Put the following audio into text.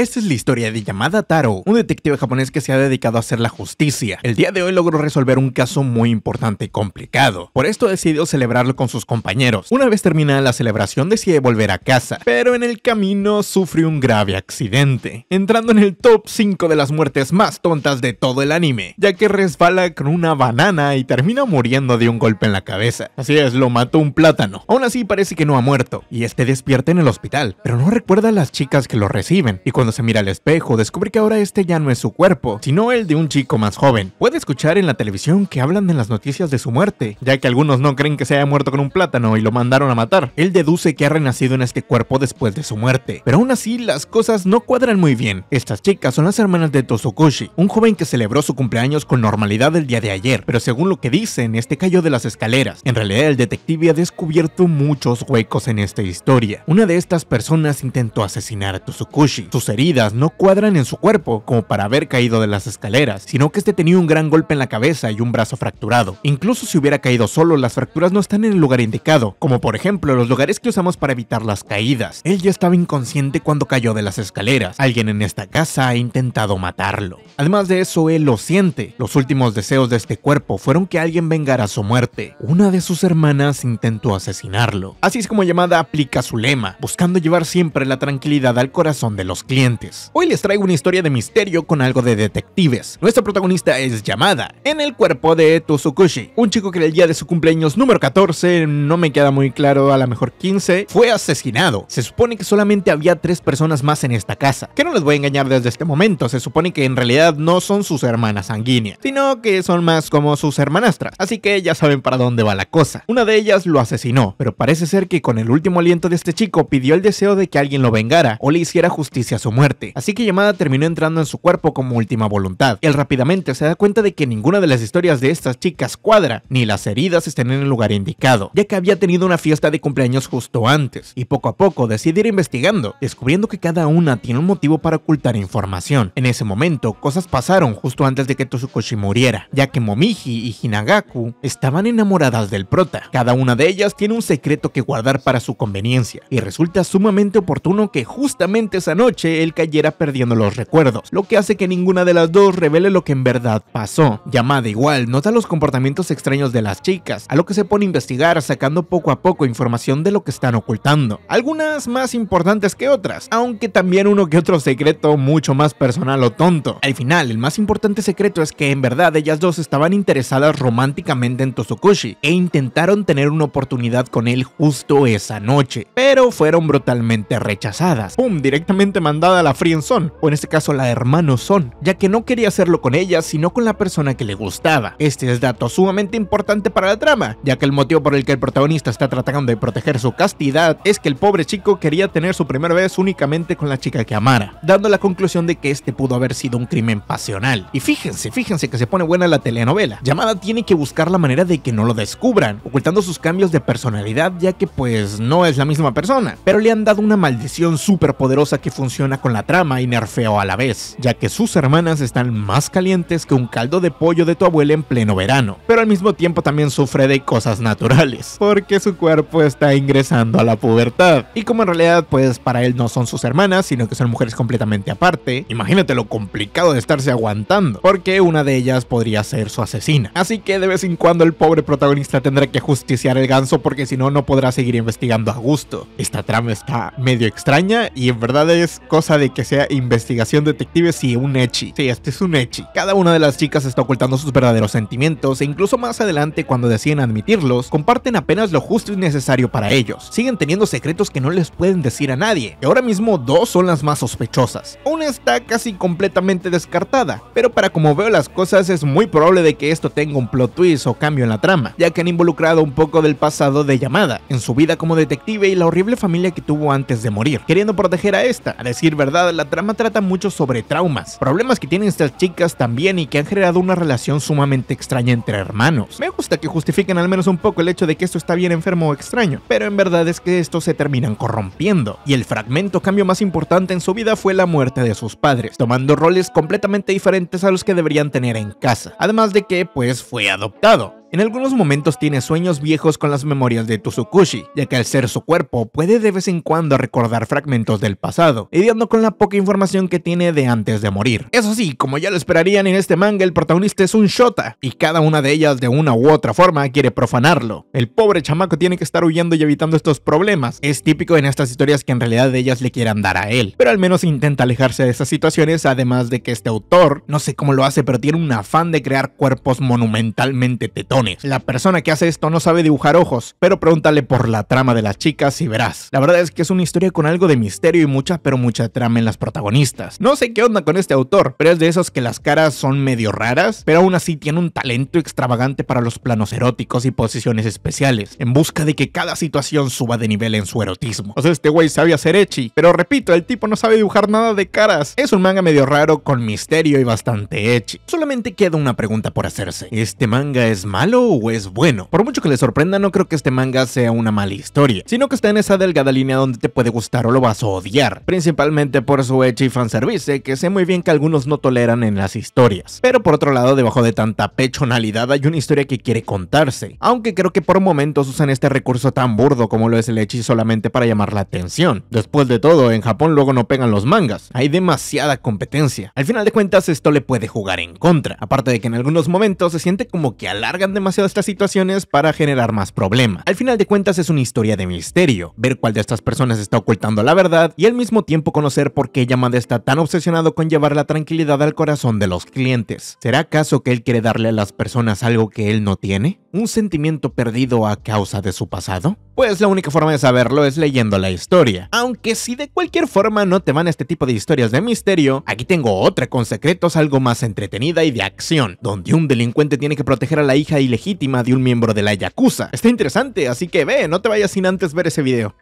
Esta es la historia de Yamada Taro, un detective japonés que se ha dedicado a hacer la justicia. El día de hoy logró resolver un caso muy importante y complicado. Por esto decidió celebrarlo con sus compañeros. Una vez terminada la celebración decide volver a casa, pero en el camino sufre un grave accidente, entrando en el top 5 de las muertes más tontas de todo el anime, ya que resbala con una banana y termina muriendo de un golpe en la cabeza. Así es, lo mató un plátano. Aún así parece que no ha muerto, y este despierta en el hospital, pero no recuerda a las chicas que lo reciben, y cuando se mira al espejo, descubre que ahora este ya no es su cuerpo, sino el de un chico más joven. Puede escuchar en la televisión que hablan de las noticias de su muerte, ya que algunos no creen que se haya muerto con un plátano y lo mandaron a matar. Él deduce que ha renacido en este cuerpo después de su muerte, pero aún así las cosas no cuadran muy bien. Estas chicas son las hermanas de Tosukushi, un joven que celebró su cumpleaños con normalidad el día de ayer, pero según lo que dicen, este cayó de las escaleras. En realidad el detective ha descubierto muchos huecos en esta historia. Una de estas personas intentó asesinar a Tosukushi, Su no cuadran en su cuerpo como para haber caído de las escaleras, sino que este tenía un gran golpe en la cabeza y un brazo fracturado. Incluso si hubiera caído solo, las fracturas no están en el lugar indicado, como por ejemplo los lugares que usamos para evitar las caídas. Él ya estaba inconsciente cuando cayó de las escaleras. Alguien en esta casa ha intentado matarlo. Además de eso, él lo siente. Los últimos deseos de este cuerpo fueron que alguien vengara su muerte. Una de sus hermanas intentó asesinarlo. Así es como llamada aplica su lema, buscando llevar siempre la tranquilidad al corazón de los clientes. Hoy les traigo una historia de misterio con algo de detectives. Nuestra protagonista es llamada en el cuerpo de Tosukushi, un chico que el día de su cumpleaños número 14, no me queda muy claro, a lo mejor 15, fue asesinado. Se supone que solamente había tres personas más en esta casa, que no les voy a engañar desde este momento, se supone que en realidad no son sus hermanas sanguíneas, sino que son más como sus hermanastras, así que ya saben para dónde va la cosa. Una de ellas lo asesinó, pero parece ser que con el último aliento de este chico pidió el deseo de que alguien lo vengara o le hiciera justicia a su muerte, así que Yamada terminó entrando en su cuerpo como última voluntad. Él rápidamente se da cuenta de que ninguna de las historias de estas chicas cuadra, ni las heridas estén en el lugar indicado, ya que había tenido una fiesta de cumpleaños justo antes, y poco a poco decide ir investigando, descubriendo que cada una tiene un motivo para ocultar información. En ese momento, cosas pasaron justo antes de que Tosukoshi muriera, ya que Momiji y Hinagaku estaban enamoradas del prota. Cada una de ellas tiene un secreto que guardar para su conveniencia, y resulta sumamente oportuno que justamente esa noche él cayera perdiendo los recuerdos, lo que hace que ninguna de las dos revele lo que en verdad pasó. Yamada igual nota los comportamientos extraños de las chicas, a lo que se pone a investigar sacando poco a poco información de lo que están ocultando, algunas más importantes que otras, aunque también uno que otro secreto mucho más personal o tonto. Al final, el más importante secreto es que en verdad ellas dos estaban interesadas románticamente en Tosukushi e intentaron tener una oportunidad con él justo esa noche, pero fueron brutalmente rechazadas. ¡Pum! Directamente mandado a la son, o en este caso la hermano Son, ya que no quería hacerlo con ella, sino con la persona que le gustaba. Este es dato sumamente importante para la trama, ya que el motivo por el que el protagonista está tratando de proteger su castidad es que el pobre chico quería tener su primera vez únicamente con la chica que amara, dando la conclusión de que este pudo haber sido un crimen pasional. Y fíjense, fíjense que se pone buena la telenovela. llamada tiene que buscar la manera de que no lo descubran, ocultando sus cambios de personalidad, ya que pues no es la misma persona, pero le han dado una maldición súper poderosa que funciona con la trama y nerfeo a la vez, ya que sus hermanas están más calientes que un caldo de pollo de tu abuela en pleno verano, pero al mismo tiempo también sufre de cosas naturales, porque su cuerpo está ingresando a la pubertad. Y como en realidad pues para él no son sus hermanas, sino que son mujeres completamente aparte, imagínate lo complicado de estarse aguantando, porque una de ellas podría ser su asesina. Así que de vez en cuando el pobre protagonista tendrá que justiciar el ganso porque si no, no podrá seguir investigando a gusto. Esta trama está medio extraña y en verdad es cosa de que sea investigación detective si un echi. Sí, este es un echi. Cada una de las chicas está ocultando sus verdaderos sentimientos e incluso más adelante cuando deciden admitirlos, comparten apenas lo justo y necesario para ellos. Siguen teniendo secretos que no les pueden decir a nadie. Y ahora mismo dos son las más sospechosas. Una está casi completamente descartada, pero para como veo las cosas es muy probable de que esto tenga un plot twist o cambio en la trama, ya que han involucrado un poco del pasado de Yamada, en su vida como detective y la horrible familia que tuvo antes de morir, queriendo proteger a esta. A decir ¿verdad? La trama trata mucho sobre traumas, problemas que tienen estas chicas también y que han generado una relación sumamente extraña entre hermanos. Me gusta que justifiquen al menos un poco el hecho de que esto está bien enfermo o extraño, pero en verdad es que estos se terminan corrompiendo. Y el fragmento cambio más importante en su vida fue la muerte de sus padres, tomando roles completamente diferentes a los que deberían tener en casa. Además de que, pues, fue adoptado. En algunos momentos tiene sueños viejos con las memorias de Tsukushi, ya que al ser su cuerpo puede de vez en cuando recordar fragmentos del pasado, lidiando con la poca información que tiene de antes de morir. Eso sí, como ya lo esperarían en este manga, el protagonista es un Shota, y cada una de ellas de una u otra forma quiere profanarlo. El pobre chamaco tiene que estar huyendo y evitando estos problemas. Es típico en estas historias que en realidad ellas le quieran dar a él, pero al menos intenta alejarse de esas situaciones, además de que este autor, no sé cómo lo hace, pero tiene un afán de crear cuerpos monumentalmente tetos. La persona que hace esto no sabe dibujar ojos, pero pregúntale por la trama de las chicas y verás. La verdad es que es una historia con algo de misterio y mucha, pero mucha trama en las protagonistas. No sé qué onda con este autor, pero es de esos que las caras son medio raras, pero aún así tiene un talento extravagante para los planos eróticos y posiciones especiales, en busca de que cada situación suba de nivel en su erotismo. O sea, este güey sabe hacer echi, pero repito, el tipo no sabe dibujar nada de caras. Es un manga medio raro, con misterio y bastante echi. Solamente queda una pregunta por hacerse. ¿Este manga es malo? o es bueno. Por mucho que le sorprenda, no creo que este manga sea una mala historia, sino que está en esa delgada línea donde te puede gustar o lo vas a odiar, principalmente por su hecho y fanservice, que sé muy bien que algunos no toleran en las historias. Pero por otro lado, debajo de tanta pechonalidad hay una historia que quiere contarse, aunque creo que por momentos usan este recurso tan burdo como lo es el Echi, solamente para llamar la atención. Después de todo, en Japón luego no pegan los mangas, hay demasiada competencia. Al final de cuentas, esto le puede jugar en contra, aparte de que en algunos momentos se siente como que alargan de demasiado estas situaciones para generar más problema. Al final de cuentas es una historia de misterio, ver cuál de estas personas está ocultando la verdad y al mismo tiempo conocer por qué Yamada está tan obsesionado con llevar la tranquilidad al corazón de los clientes. ¿Será acaso que él quiere darle a las personas algo que él no tiene? un sentimiento perdido a causa de su pasado? Pues la única forma de saberlo es leyendo la historia. Aunque si de cualquier forma no te van este tipo de historias de misterio, aquí tengo otra con secretos algo más entretenida y de acción, donde un delincuente tiene que proteger a la hija ilegítima de un miembro de la Yakuza. Está interesante, así que ve, no te vayas sin antes ver ese video.